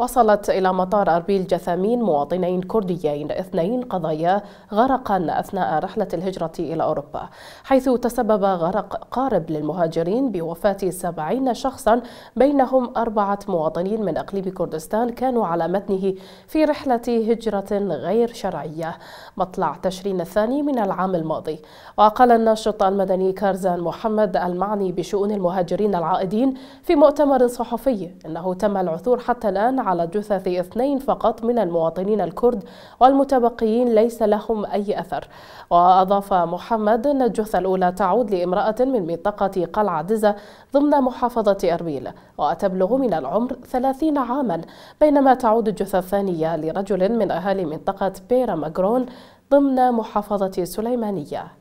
وصلت إلى مطار أربيل جثامين مواطنين كرديين اثنين قضايا غرقا أثناء رحلة الهجرة إلى أوروبا حيث تسبب غرق قارب للمهاجرين بوفاة سبعين شخصا بينهم أربعة مواطنين من أقليم كردستان كانوا على متنه في رحلة هجرة غير شرعية مطلع تشرين الثاني من العام الماضي وقال الناشط المدني كارزان محمد المعني بشؤون المهاجرين العائدين في مؤتمر صحفي أنه تم العثور حتى الآن على جثث اثنين فقط من المواطنين الكرد والمتبقيين ليس لهم أي أثر وأضاف محمد أن الجثة الأولى تعود لامرأة من منطقة قلعة دزة ضمن محافظة أربيل وتبلغ من العمر 30 عاما بينما تعود الجثة الثانية لرجل من أهالي منطقة بيرا ماجرون ضمن محافظة سليمانية